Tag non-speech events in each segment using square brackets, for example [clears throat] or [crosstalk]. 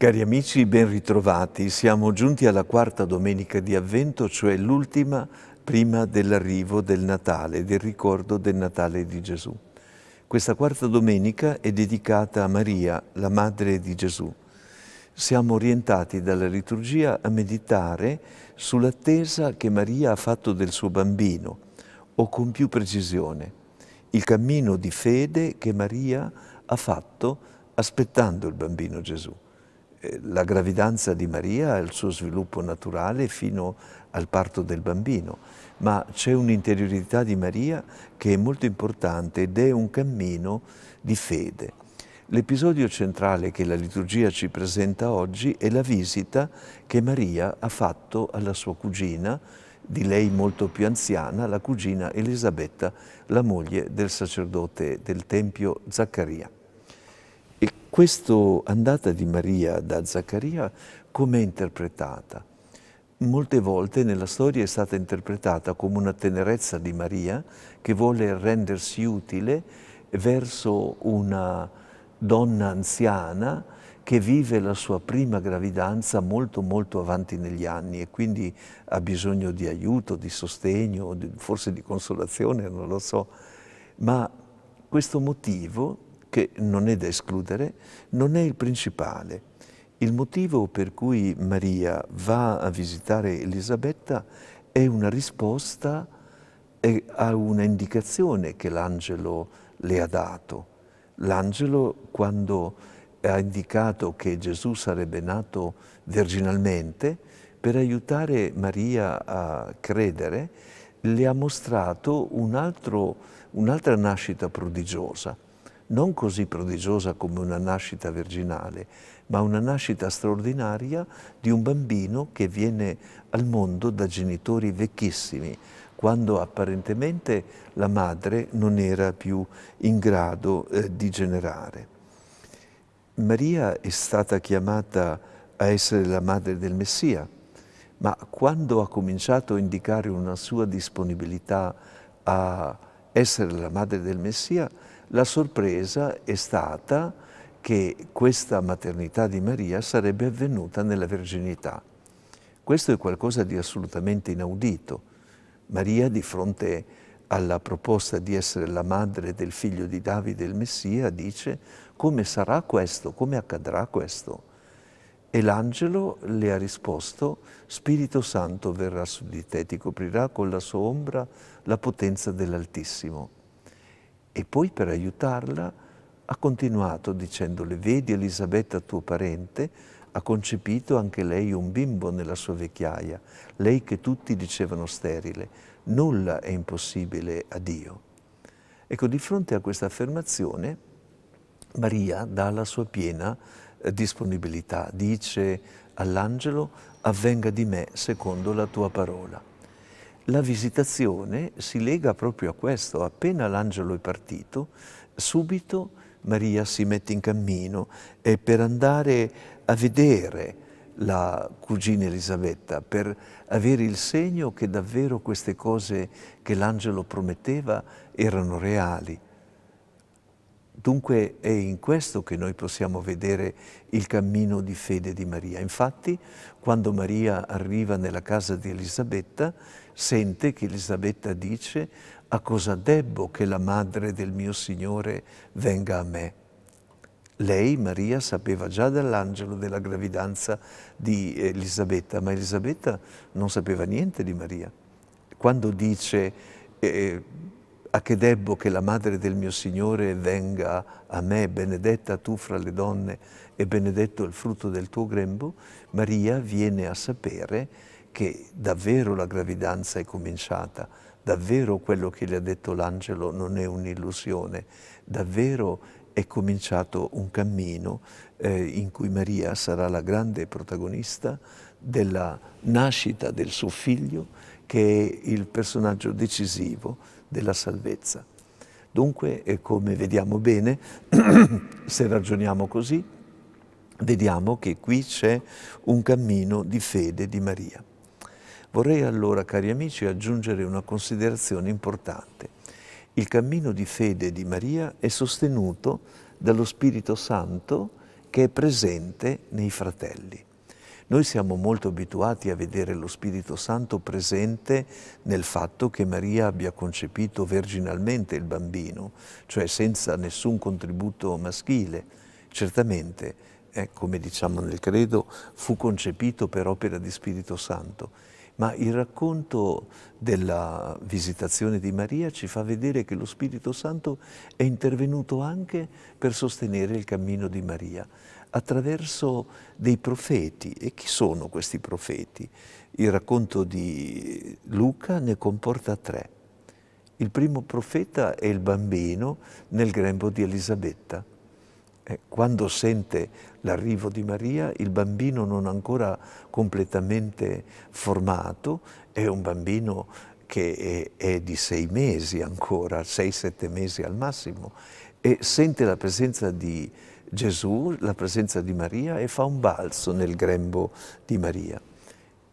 Cari amici, ben ritrovati. Siamo giunti alla quarta domenica di avvento, cioè l'ultima prima dell'arrivo del Natale, del ricordo del Natale di Gesù. Questa quarta domenica è dedicata a Maria, la madre di Gesù. Siamo orientati dalla liturgia a meditare sull'attesa che Maria ha fatto del suo bambino, o con più precisione, il cammino di fede che Maria ha fatto aspettando il bambino Gesù. Eh, la gravidanza di Maria, il suo sviluppo naturale fino al parto del bambino, ma c'è un'interiorità di Maria che è molto importante ed è un cammino di fede. L'episodio centrale che la liturgia ci presenta oggi è la visita che Maria ha fatto alla sua cugina, di lei molto più anziana, la cugina Elisabetta, la moglie del sacerdote del Tempio Zaccaria. Questa andata di Maria da Zaccaria com'è interpretata? Molte volte nella storia è stata interpretata come una tenerezza di Maria che vuole rendersi utile verso una donna anziana che vive la sua prima gravidanza molto molto avanti negli anni e quindi ha bisogno di aiuto, di sostegno, forse di consolazione, non lo so. Ma questo motivo che non è da escludere, non è il principale. Il motivo per cui Maria va a visitare Elisabetta è una risposta a una indicazione che l'angelo le ha dato. L'angelo quando ha indicato che Gesù sarebbe nato virginalmente, per aiutare Maria a credere, le ha mostrato un'altra un nascita prodigiosa, non così prodigiosa come una nascita virginale, ma una nascita straordinaria di un bambino che viene al mondo da genitori vecchissimi, quando apparentemente la madre non era più in grado eh, di generare. Maria è stata chiamata a essere la madre del Messia, ma quando ha cominciato a indicare una sua disponibilità a essere la madre del Messia, la sorpresa è stata che questa maternità di Maria sarebbe avvenuta nella verginità. Questo è qualcosa di assolutamente inaudito. Maria, di fronte alla proposta di essere la madre del figlio di Davide, il Messia, dice come sarà questo, come accadrà questo. E l'angelo le ha risposto, Spirito Santo verrà su di te, ti coprirà con la sua ombra la potenza dell'Altissimo. E poi per aiutarla ha continuato dicendole, vedi Elisabetta tuo parente, ha concepito anche lei un bimbo nella sua vecchiaia, lei che tutti dicevano sterile, nulla è impossibile a Dio. Ecco, di fronte a questa affermazione, Maria dà la sua piena eh, disponibilità, dice all'angelo avvenga di me secondo la tua parola la visitazione si lega proprio a questo. Appena l'angelo è partito, subito Maria si mette in cammino e per andare a vedere la cugina Elisabetta, per avere il segno che davvero queste cose che l'angelo prometteva erano reali. Dunque è in questo che noi possiamo vedere il cammino di fede di Maria. Infatti, quando Maria arriva nella casa di Elisabetta, sente che Elisabetta dice a cosa debbo che la madre del mio Signore venga a me. Lei, Maria, sapeva già dall'angelo della gravidanza di Elisabetta, ma Elisabetta non sapeva niente di Maria. Quando dice eh, a che debbo che la madre del mio Signore venga a me, benedetta tu fra le donne e benedetto il frutto del tuo grembo, Maria viene a sapere che davvero la gravidanza è cominciata, davvero quello che le ha detto l'angelo non è un'illusione, davvero è cominciato un cammino eh, in cui Maria sarà la grande protagonista della nascita del suo figlio, che è il personaggio decisivo della salvezza. Dunque, eh, come vediamo bene, [clears throat] se ragioniamo così, vediamo che qui c'è un cammino di fede di Maria. Vorrei allora, cari amici, aggiungere una considerazione importante. Il cammino di fede di Maria è sostenuto dallo Spirito Santo che è presente nei fratelli. Noi siamo molto abituati a vedere lo Spirito Santo presente nel fatto che Maria abbia concepito verginalmente il bambino, cioè senza nessun contributo maschile. Certamente, eh, come diciamo nel credo, fu concepito per opera di Spirito Santo ma il racconto della visitazione di Maria ci fa vedere che lo Spirito Santo è intervenuto anche per sostenere il cammino di Maria attraverso dei profeti. E chi sono questi profeti? Il racconto di Luca ne comporta tre. Il primo profeta è il bambino nel grembo di Elisabetta. Eh, quando sente l'arrivo di Maria, il bambino non ancora completamente formato, è un bambino che è, è di sei mesi ancora, sei, sette mesi al massimo, e sente la presenza di, Gesù, la presenza di Maria, e fa un balzo nel grembo di Maria.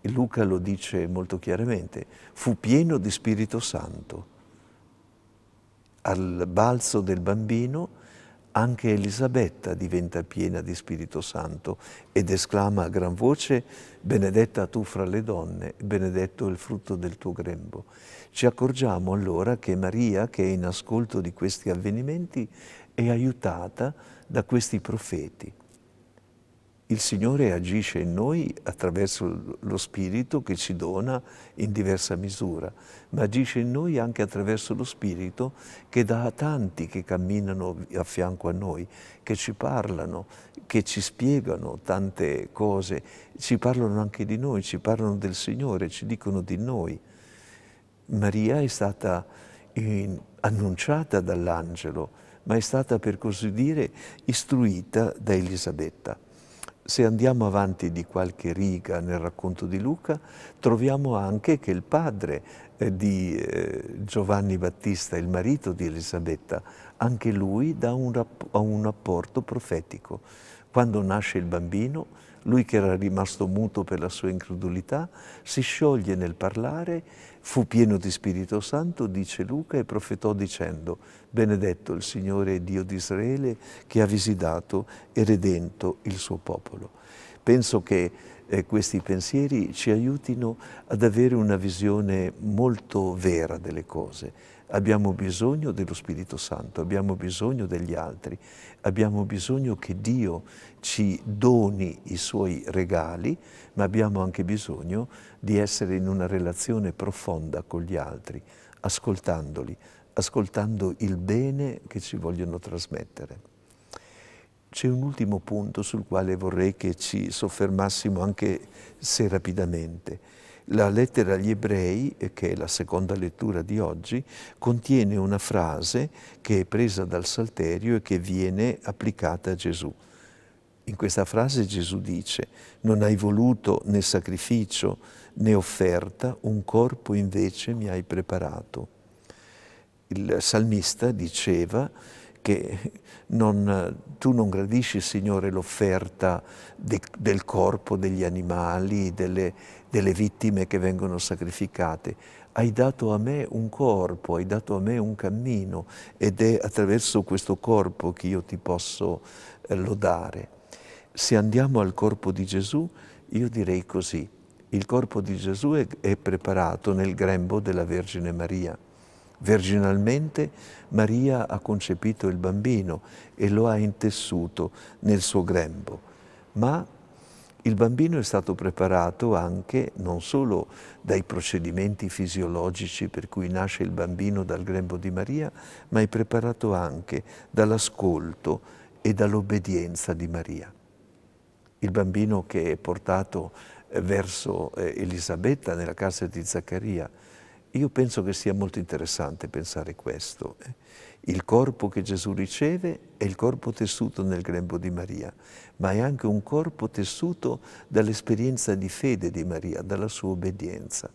E Luca lo dice molto chiaramente, fu pieno di Spirito Santo. Al balzo del bambino anche Elisabetta diventa piena di Spirito Santo ed esclama a gran voce, benedetta tu fra le donne, benedetto il frutto del tuo grembo. Ci accorgiamo allora che Maria, che è in ascolto di questi avvenimenti, è aiutata da questi profeti. Il Signore agisce in noi attraverso lo Spirito che ci dona in diversa misura, ma agisce in noi anche attraverso lo Spirito che dà a tanti che camminano a fianco a noi, che ci parlano, che ci spiegano tante cose, ci parlano anche di noi, ci parlano del Signore, ci dicono di noi. Maria è stata in, annunciata dall'angelo, ma è stata per così dire istruita da Elisabetta. Se andiamo avanti di qualche riga nel racconto di Luca, troviamo anche che il padre eh, di eh, Giovanni Battista, il marito di Elisabetta, anche lui un ha un apporto profetico. Quando nasce il bambino, lui che era rimasto muto per la sua incredulità, si scioglie nel parlare fu pieno di Spirito Santo, dice Luca, e profetò dicendo, benedetto il Signore Dio di Israele che ha visitato e redento il suo popolo. Penso che eh, questi pensieri ci aiutino ad avere una visione molto vera delle cose, abbiamo bisogno dello Spirito Santo, abbiamo bisogno degli altri, abbiamo bisogno che Dio ci doni i suoi regali, ma abbiamo anche bisogno di essere in una relazione profonda con gli altri, ascoltandoli, ascoltando il bene che ci vogliono trasmettere. C'è un ultimo punto sul quale vorrei che ci soffermassimo anche se rapidamente la lettera agli ebrei, che è la seconda lettura di oggi, contiene una frase che è presa dal Salterio e che viene applicata a Gesù. In questa frase Gesù dice, non hai voluto né sacrificio né offerta, un corpo invece mi hai preparato. Il salmista diceva che non, tu non gradisci, Signore, l'offerta de, del corpo, degli animali, delle, delle vittime che vengono sacrificate. Hai dato a me un corpo, hai dato a me un cammino ed è attraverso questo corpo che io ti posso eh, lodare. Se andiamo al corpo di Gesù, io direi così. Il corpo di Gesù è, è preparato nel grembo della Vergine Maria. Virginalmente Maria ha concepito il bambino e lo ha intessuto nel suo grembo, ma il bambino è stato preparato anche non solo dai procedimenti fisiologici per cui nasce il bambino dal grembo di Maria, ma è preparato anche dall'ascolto e dall'obbedienza di Maria. Il bambino che è portato eh, verso eh, Elisabetta nella casa di Zaccaria, io penso che sia molto interessante pensare questo. Eh. Il corpo che Gesù riceve è il corpo tessuto nel grembo di Maria, ma è anche un corpo tessuto dall'esperienza di fede di Maria, dalla sua obbedienza.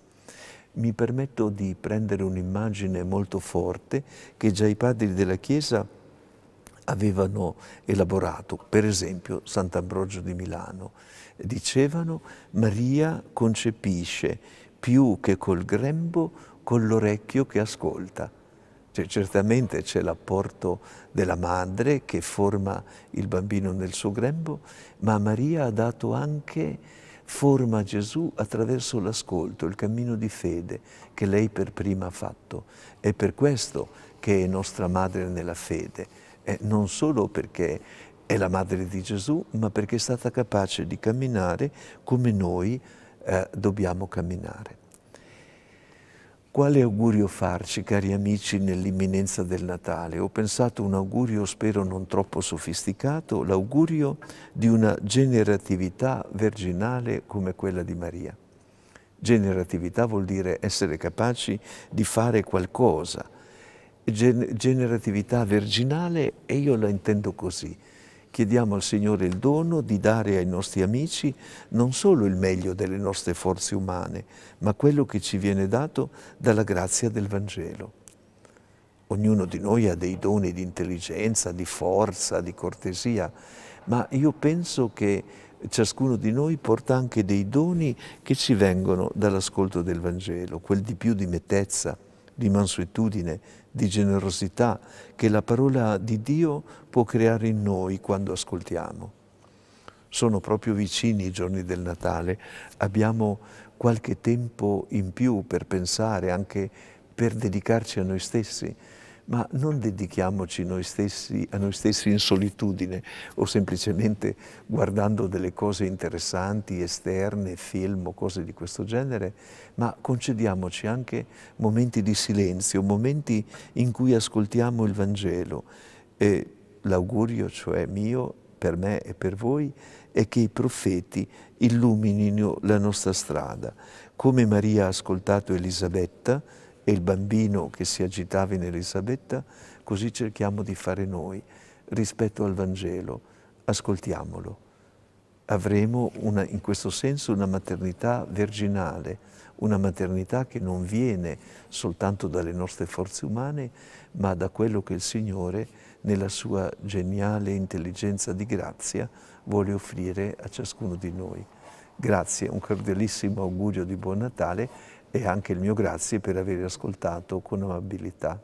Mi permetto di prendere un'immagine molto forte che già i padri della Chiesa avevano elaborato, per esempio Sant'Ambrogio di Milano. Dicevano Maria concepisce più che col grembo, con l'orecchio che ascolta. Cioè, certamente c'è l'apporto della madre che forma il bambino nel suo grembo, ma Maria ha dato anche forma a Gesù attraverso l'ascolto, il cammino di fede che lei per prima ha fatto. È per questo che è nostra madre nella fede, eh, non solo perché è la madre di Gesù, ma perché è stata capace di camminare come noi eh, dobbiamo camminare. Quale augurio farci, cari amici, nell'imminenza del Natale? Ho pensato un augurio, spero non troppo sofisticato, l'augurio di una generatività virginale come quella di Maria. Generatività vuol dire essere capaci di fare qualcosa. Gen generatività virginale, e io la intendo così, chiediamo al Signore il dono di dare ai nostri amici non solo il meglio delle nostre forze umane, ma quello che ci viene dato dalla grazia del Vangelo. Ognuno di noi ha dei doni di intelligenza, di forza, di cortesia, ma io penso che ciascuno di noi porta anche dei doni che ci vengono dall'ascolto del Vangelo, quel di più di mettezza, di mansuetudine, di generosità che la parola di Dio può creare in noi quando ascoltiamo. Sono proprio vicini i giorni del Natale, abbiamo qualche tempo in più per pensare, anche per dedicarci a noi stessi, ma non dedichiamoci noi stessi, a noi stessi in solitudine o semplicemente guardando delle cose interessanti, esterne, film o cose di questo genere, ma concediamoci anche momenti di silenzio, momenti in cui ascoltiamo il Vangelo. E l'augurio, cioè mio, per me e per voi, è che i profeti illuminino la nostra strada. Come Maria ha ascoltato Elisabetta, e il bambino che si agitava in Elisabetta, così cerchiamo di fare noi rispetto al Vangelo. Ascoltiamolo. Avremo una, in questo senso una maternità virginale, una maternità che non viene soltanto dalle nostre forze umane, ma da quello che il Signore, nella sua geniale intelligenza di grazia, vuole offrire a ciascuno di noi. Grazie, un cordialissimo augurio di buon Natale e anche il mio grazie per aver ascoltato con amabilità.